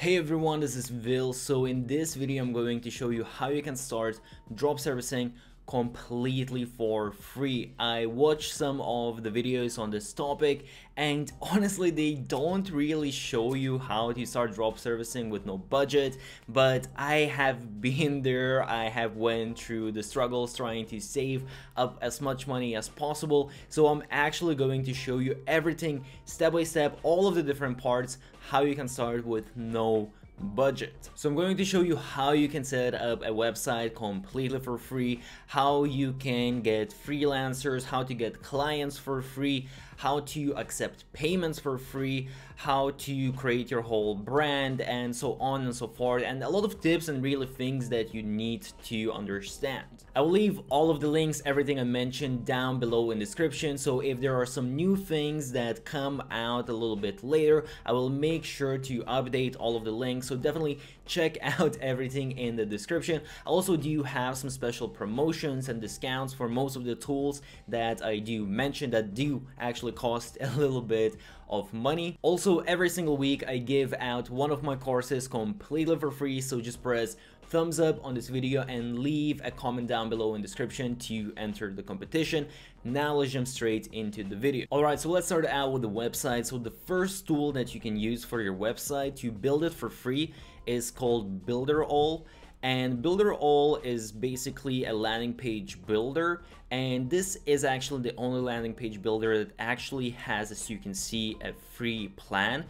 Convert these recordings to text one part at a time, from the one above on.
Hey everyone, this is Will. So in this video, I'm going to show you how you can start drop servicing completely for free. I watched some of the videos on this topic and honestly they don't really show you how to start drop servicing with no budget but I have been there, I have went through the struggles trying to save up as much money as possible so I'm actually going to show you everything step by step, all of the different parts, how you can start with no budget. So I'm going to show you how you can set up a website completely for free, how you can get freelancers, how to get clients for free, how to accept payments for free, how to create your whole brand and so on and so forth and a lot of tips and really things that you need to understand. I will leave all of the links, everything I mentioned down below in description so if there are some new things that come out a little bit later I will make sure to update all of the links so definitely check out everything in the description. I also do have some special promotions and discounts for most of the tools that I do mention that do actually cost a little bit of money. Also, every single week I give out one of my courses completely for free, so just press thumbs up on this video and leave a comment down below in description to enter the competition. Now let's jump straight into the video. Alright, so let's start out with the website. So the first tool that you can use for your website to build it for free is called BuilderAll and BuilderAll is basically a landing page builder and this is actually the only landing page builder that actually has as you can see a free plan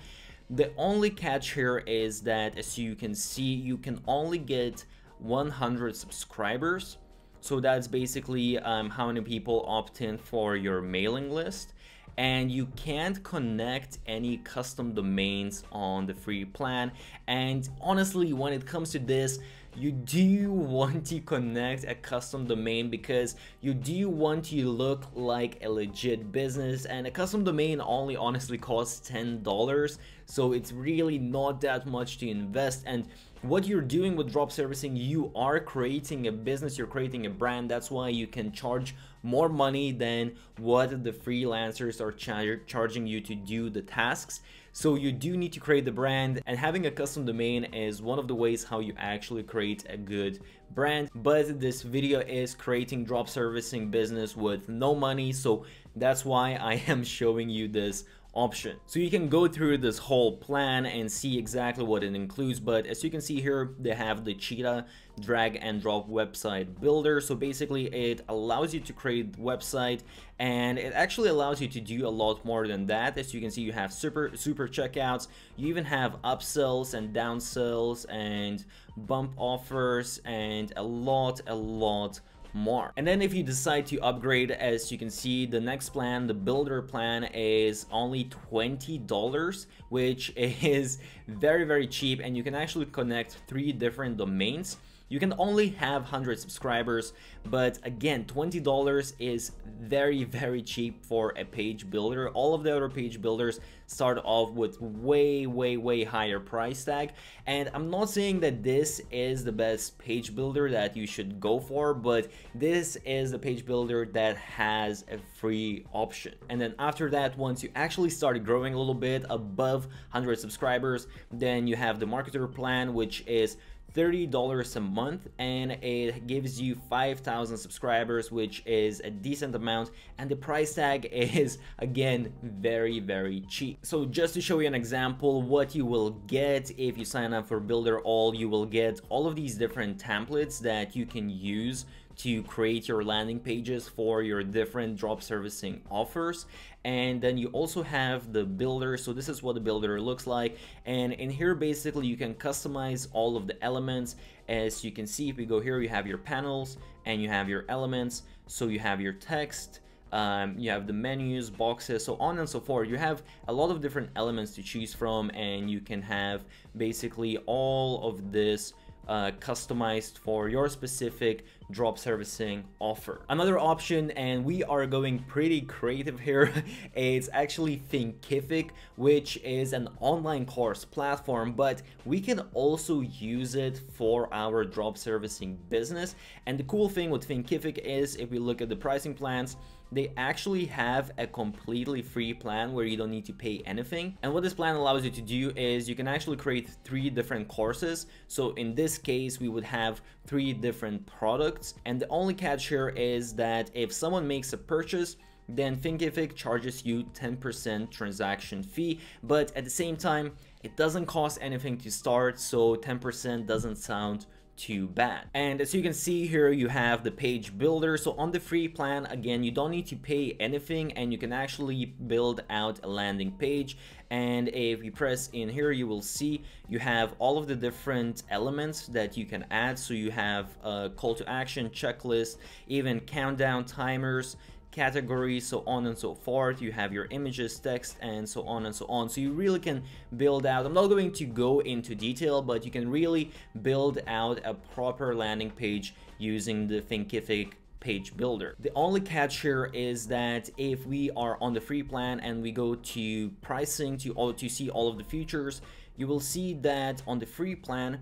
the only catch here is that, as you can see, you can only get 100 subscribers. So that's basically um, how many people opt in for your mailing list and you can't connect any custom domains on the free plan and honestly when it comes to this you do want to connect a custom domain because you do want to look like a legit business and a custom domain only honestly costs $10 so it's really not that much to invest and what you're doing with drop servicing you are creating a business you're creating a brand that's why you can charge more money than what the freelancers are char- charging you to do the tasks. So you do need to create the brand and having a custom domain is one of the ways how you actually create a good brand. But this video is creating drop servicing business with no money. So that's why I am showing you this option. So you can go through this whole plan and see exactly what it includes, but as you can see here, they have the Cheetah drag and drop website builder. So basically it allows you to create website and it actually allows you to do a lot more than that. As you can see, you have super, super checkouts. You even have upsells and downsells and bump offers and a lot, a lot more. And then if you decide to upgrade, as you can see, the next plan, the builder plan is only $20, which is very, very cheap. And you can actually connect three different domains you can only have 100 subscribers, but again, $20 is very, very cheap for a page builder. All of the other page builders start off with way, way, way higher price tag. And I'm not saying that this is the best page builder that you should go for, but this is the page builder that has a free option. And then after that, once you actually start growing a little bit above 100 subscribers, then you have the marketer plan, which is $30 a month and it gives you 5,000 subscribers, which is a decent amount. And the price tag is again, very, very cheap. So just to show you an example, what you will get if you sign up for Builder All, you will get all of these different templates that you can use to create your landing pages for your different drop servicing offers. And then you also have the builder. So this is what the builder looks like. And in here, basically you can customize all of the elements. As you can see, if we go here, you have your panels and you have your elements. So you have your text, um, you have the menus, boxes, so on and so forth. You have a lot of different elements to choose from and you can have basically all of this uh, customized for your specific drop servicing offer. Another option, and we are going pretty creative here, it's actually Thinkific, which is an online course platform, but we can also use it for our drop servicing business. And the cool thing with Thinkific is if we look at the pricing plans, they actually have a completely free plan where you don't need to pay anything. And what this plan allows you to do is you can actually create three different courses. So in this case, we would have three different products. And the only catch here is that if someone makes a purchase, then Thinkific charges you 10% transaction fee, but at the same time, it doesn't cost anything to start, so 10% doesn't sound too bad. And as you can see here, you have the page builder. So on the free plan, again, you don't need to pay anything and you can actually build out a landing page. And if you press in here, you will see you have all of the different elements that you can add. So you have a call to action checklist, even countdown timers, categories, so on and so forth. You have your images, text, and so on and so on. So you really can build out, I'm not going to go into detail, but you can really build out a proper landing page using the Thinkific page builder. The only catch here is that if we are on the free plan and we go to pricing to all to see all of the features, you will see that on the free plan,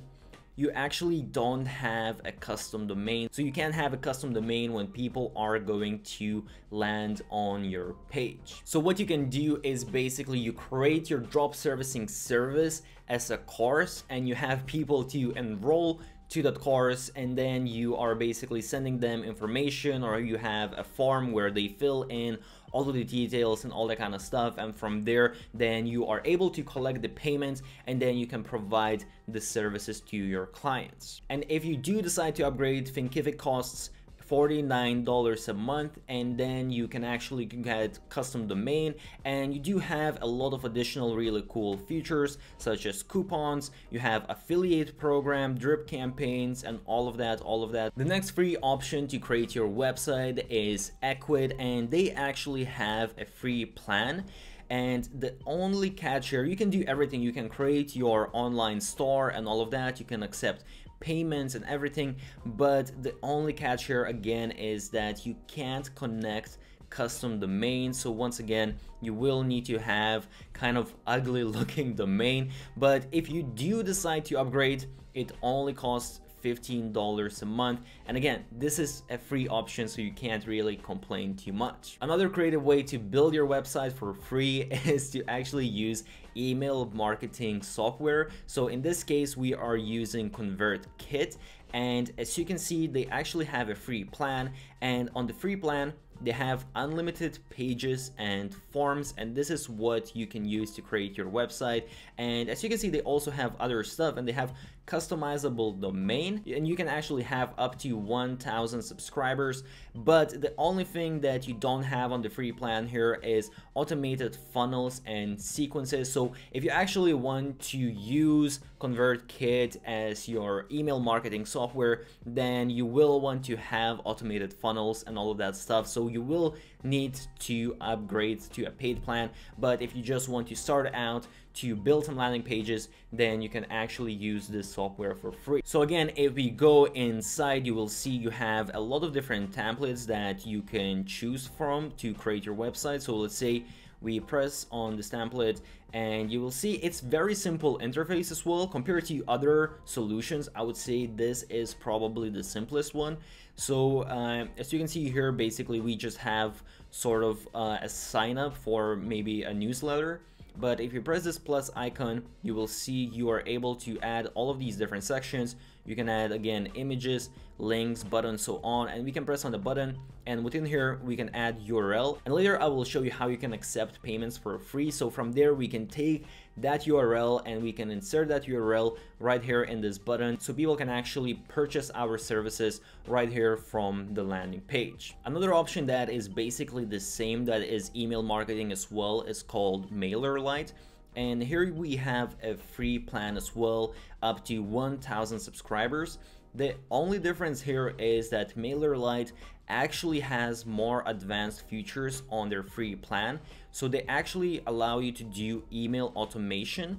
you actually don't have a custom domain. So you can't have a custom domain when people are going to land on your page. So what you can do is basically you create your drop servicing service as a course and you have people to enroll to that course and then you are basically sending them information or you have a form where they fill in all of the details and all that kind of stuff and from there then you are able to collect the payments and then you can provide the services to your clients and if you do decide to upgrade Thinkific costs $49 a month and then you can actually get custom domain and you do have a lot of additional really cool features such as coupons you have affiliate program drip campaigns and all of that all of that the next free option to create your website is Equid and they actually have a free plan and the only catch here you can do everything you can create your online store and all of that you can accept payments and everything, but the only catch here again is that you can't connect custom domain so once again you will need to have kind of ugly looking domain but if you do decide to upgrade it only costs $15 a month. And again, this is a free option, so you can't really complain too much. Another creative way to build your website for free is to actually use email marketing software. So in this case, we are using ConvertKit. And as you can see, they actually have a free plan. And on the free plan, they have unlimited pages and forms and this is what you can use to create your website and as you can see they also have other stuff and they have customizable domain and you can actually have up to 1000 subscribers but the only thing that you don't have on the free plan here is automated funnels and sequences so if you actually want to use ConvertKit as your email marketing software then you will want to have automated funnels and all of that stuff so you will need to upgrade to a paid plan but if you just want to start out to build some landing pages, then you can actually use this software for free. So again, if we go inside, you will see you have a lot of different templates that you can choose from to create your website. So let's say we press on this template and you will see it's very simple interface as well compared to other solutions i would say this is probably the simplest one so uh, as you can see here basically we just have sort of uh, a sign up for maybe a newsletter but if you press this plus icon, you will see you are able to add all of these different sections you can add again images links buttons so on and we can press on the button and within here we can add url and later i will show you how you can accept payments for free so from there we can take that url and we can insert that url right here in this button so people can actually purchase our services right here from the landing page another option that is basically the same that is email marketing as well is called MailerLite and here we have a free plan as well up to 1000 subscribers the only difference here is that Mailer Lite actually has more advanced features on their free plan. So they actually allow you to do email automation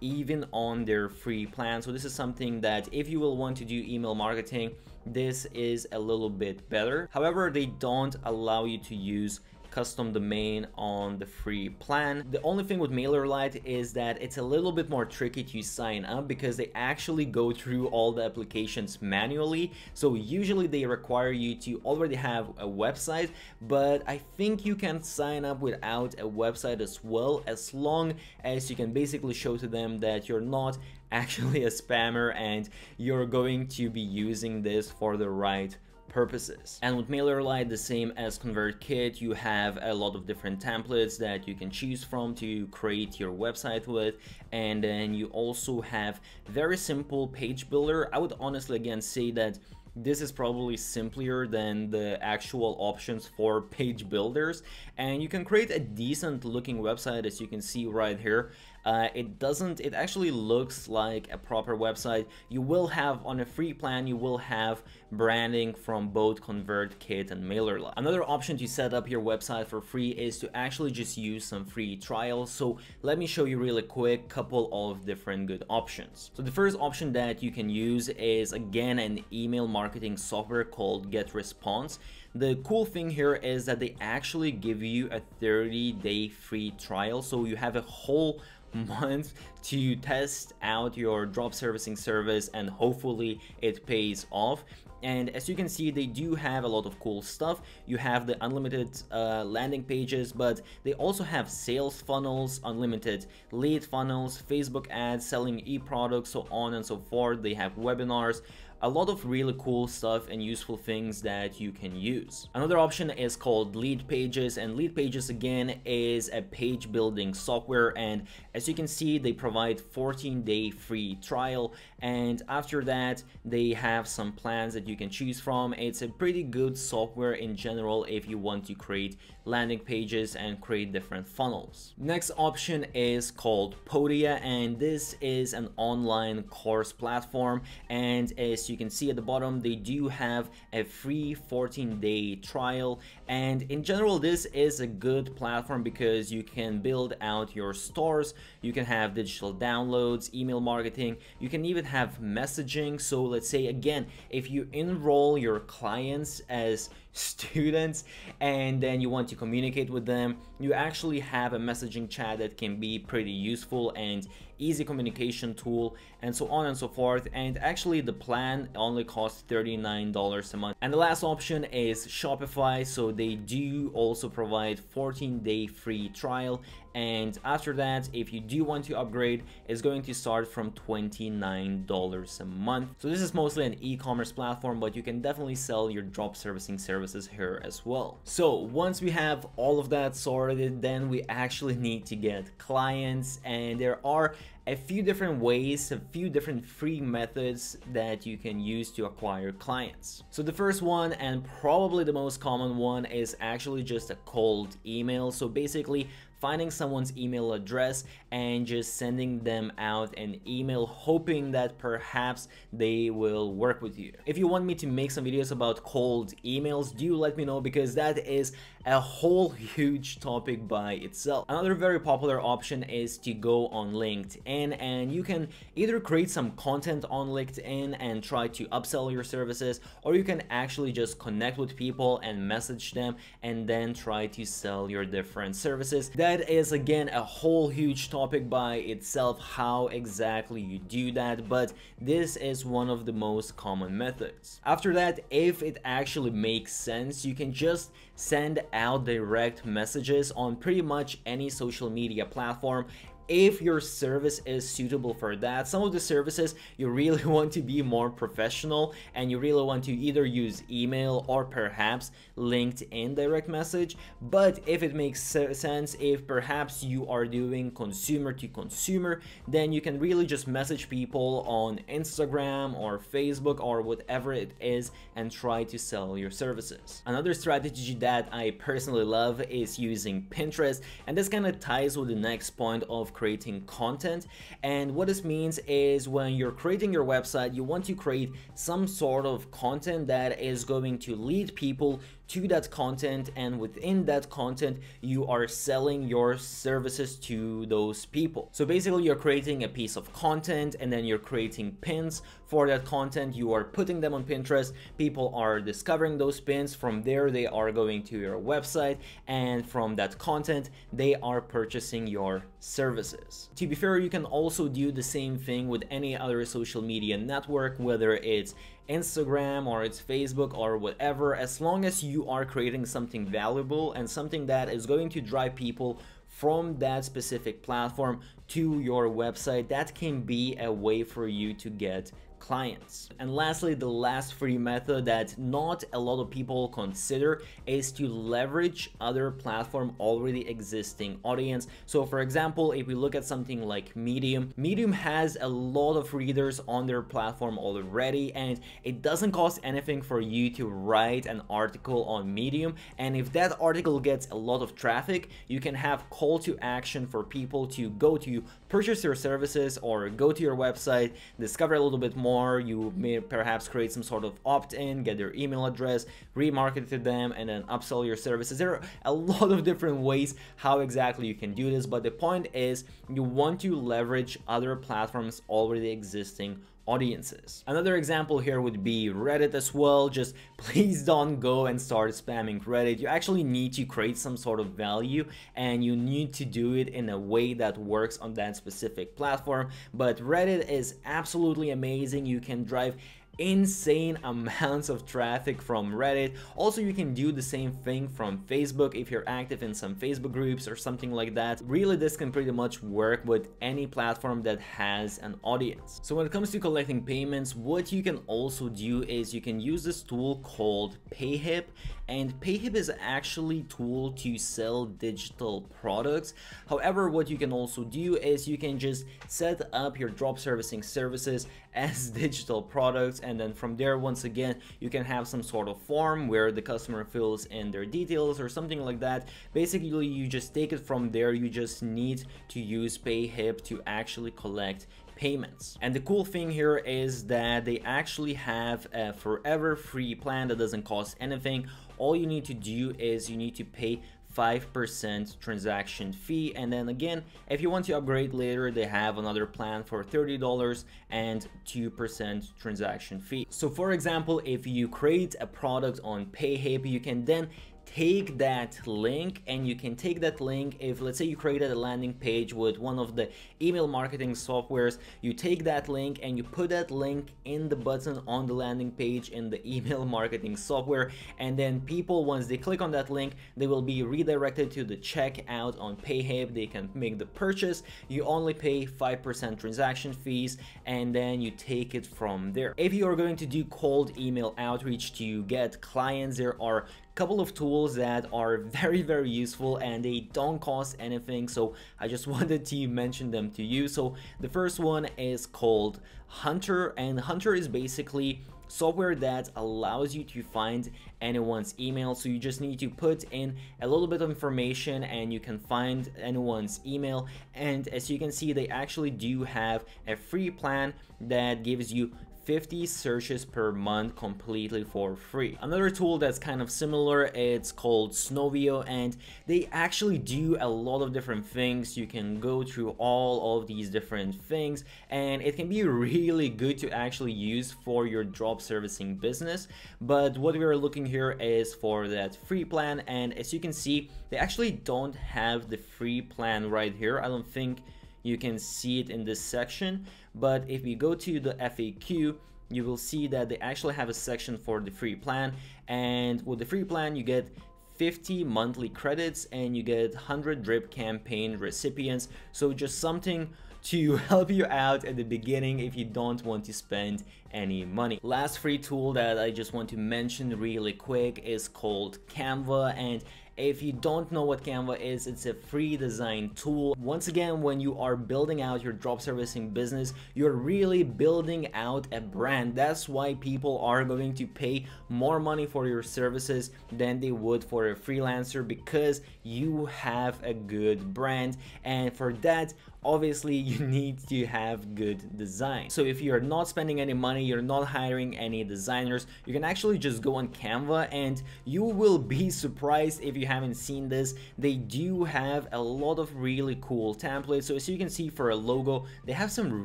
even on their free plan. So this is something that if you will want to do email marketing, this is a little bit better. However, they don't allow you to use custom domain on the free plan. The only thing with MailerLite is that it's a little bit more tricky to sign up because they actually go through all the applications manually. So usually they require you to already have a website, but I think you can sign up without a website as well as long as you can basically show to them that you're not actually a spammer and you're going to be using this for the right purposes. And with MailerLite, the same as ConvertKit, you have a lot of different templates that you can choose from to create your website with. And then you also have very simple page builder. I would honestly again say that this is probably simpler than the actual options for page builders and you can create a decent looking website as you can see right here uh, it doesn't, it actually looks like a proper website. You will have, on a free plan, you will have branding from both ConvertKit and MailerLite. Another option to set up your website for free is to actually just use some free trials. So let me show you really quick couple of different good options. So the first option that you can use is again an email marketing software called GetResponse. The cool thing here is that they actually give you a 30 day free trial. So you have a whole months to test out your drop servicing service and hopefully it pays off. And as you can see, they do have a lot of cool stuff. You have the unlimited uh, landing pages, but they also have sales funnels, unlimited lead funnels, Facebook ads, selling e-products, so on and so forth. They have webinars, a lot of really cool stuff and useful things that you can use. Another option is called lead pages and lead pages again is a page building software and as you can see they provide 14 day free trial and after that they have some plans that you can choose from. It's a pretty good software in general if you want to create landing pages and create different funnels. Next option is called Podia and this is an online course platform and as you can see at the bottom they do have a free 14 day trial and in general this is a good platform because you can build out your stores, you can have digital downloads, email marketing, you can even have messaging so let's say again if you enroll your clients as students and then you want to communicate with them you actually have a messaging chat that can be pretty useful and easy communication tool and so on and so forth and actually the plan only costs $39 a month and the last option is Shopify so they do also provide 14 day free trial and after that if you do want to upgrade it's going to start from $29 a month so this is mostly an e-commerce platform but you can definitely sell your drop servicing services here as well so once we have all of that sorted then we actually need to get clients and there are a few different ways, a few different free methods that you can use to acquire clients. So the first one and probably the most common one is actually just a cold email. So basically finding someone's email address and just sending them out an email hoping that perhaps they will work with you. If you want me to make some videos about cold emails, do let me know because that is a whole huge topic by itself. Another very popular option is to go on LinkedIn and you can either create some content on LinkedIn and try to upsell your services or you can actually just connect with people and message them and then try to sell your different services. That is again a whole huge topic by itself how exactly you do that but this is one of the most common methods. After that if it actually makes sense you can just send out direct messages on pretty much any social media platform if your service is suitable for that. Some of the services you really want to be more professional and you really want to either use email or perhaps LinkedIn direct message. But if it makes sense, if perhaps you are doing consumer to consumer, then you can really just message people on Instagram or Facebook or whatever it is and try to sell your services. Another strategy that I personally love is using Pinterest and this kind of ties with the next point of creating content. And what this means is when you're creating your website, you want to create some sort of content that is going to lead people to that content and within that content you are selling your services to those people so basically you're creating a piece of content and then you're creating pins for that content you are putting them on pinterest people are discovering those pins from there they are going to your website and from that content they are purchasing your services. To be fair, you can also do the same thing with any other social media network, whether it's Instagram or it's Facebook or whatever, as long as you are creating something valuable and something that is going to drive people from that specific platform to your website, that can be a way for you to get clients. And lastly, the last free method that not a lot of people consider is to leverage other platform already existing audience. So for example, if we look at something like Medium, Medium has a lot of readers on their platform already and it doesn't cost anything for you to write an article on Medium. And if that article gets a lot of traffic, you can have call to action for people to go to purchase your services or go to your website, discover a little bit more, you may perhaps create some sort of opt-in, get their email address, remarket to them, and then upsell your services. There are a lot of different ways how exactly you can do this, but the point is you want to leverage other platforms already existing audiences. Another example here would be Reddit as well. Just please don't go and start spamming Reddit. You actually need to create some sort of value and you need to do it in a way that works on that specific platform. But Reddit is absolutely amazing. You can drive insane amounts of traffic from Reddit. Also, you can do the same thing from Facebook if you're active in some Facebook groups or something like that. Really, this can pretty much work with any platform that has an audience. So when it comes to collecting payments, what you can also do is you can use this tool called PayHip and Payhip is actually tool to sell digital products. However, what you can also do is you can just set up your drop servicing services as digital products and then from there once again you can have some sort of form where the customer fills in their details or something like that. Basically you just take it from there, you just need to use Payhip to actually collect payments. And the cool thing here is that they actually have a forever free plan that doesn't cost anything all you need to do is you need to pay 5% transaction fee and then again if you want to upgrade later they have another plan for $30 and 2% transaction fee so for example if you create a product on Payhip, you can then take that link and you can take that link if let's say you created a landing page with one of the email marketing softwares you take that link and you put that link in the button on the landing page in the email marketing software and then people once they click on that link they will be redirected to the checkout on Payhip. they can make the purchase you only pay 5% transaction fees and then you take it from there if you are going to do cold email outreach to get clients there are couple of tools that are very, very useful and they don't cost anything. So I just wanted to mention them to you. So the first one is called Hunter and Hunter is basically software that allows you to find anyone's email so you just need to put in a little bit of information and you can find anyone's email and as you can see they actually do have a free plan that gives you 50 searches per month completely for free. Another tool that's kind of similar, it's called Snowvio and they actually do a lot of different things. You can go through all of these different things and it can be really good to actually use for your drop servicing business. But what we are looking here is for that free plan and as you can see, they actually don't have the free plan right here. I don't think you can see it in this section but if we go to the FAQ you will see that they actually have a section for the free plan and with the free plan you get 50 monthly credits and you get 100 drip campaign recipients so just something to help you out at the beginning if you don't want to spend any money. Last free tool that I just want to mention really quick is called Canva and if you don't know what Canva is, it's a free design tool. Once again, when you are building out your drop servicing business, you're really building out a brand. That's why people are going to pay more money for your services than they would for a freelancer because you have a good brand. And for that, obviously you need to have good design. So if you're not spending any money, you're not hiring any designers, you can actually just go on Canva and you will be surprised if you haven't seen this. They do have a lot of really cool templates. So as you can see for a logo, they have some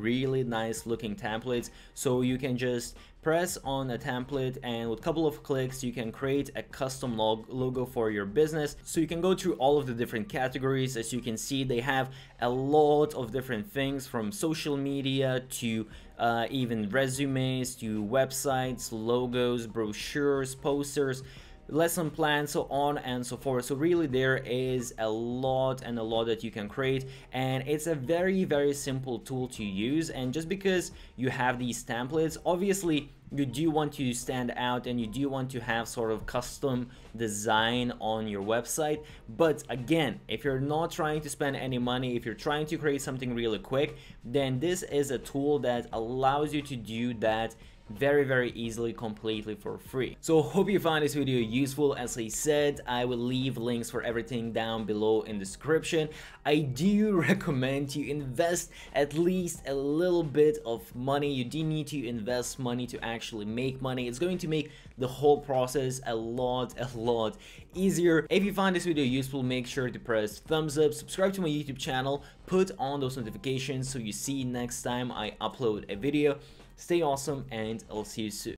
really nice looking templates. So you can just press on a template and with a couple of clicks you can create a custom log logo for your business so you can go through all of the different categories as you can see they have a lot of different things from social media to uh, even resumes to websites, logos, brochures, posters, lesson plans, so on and so forth so really there is a lot and a lot that you can create and it's a very very simple tool to use and just because you have these templates obviously you do want to stand out and you do want to have sort of custom design on your website. But again, if you're not trying to spend any money, if you're trying to create something really quick, then this is a tool that allows you to do that very, very easily completely for free. So hope you find this video useful. As I said, I will leave links for everything down below in the description. I do recommend you invest at least a little bit of money. You do need to invest money to actually make money. It's going to make the whole process a lot, a lot easier. If you find this video useful, make sure to press thumbs up, subscribe to my YouTube channel, put on those notifications so you see next time I upload a video. Stay awesome, and I'll see you soon.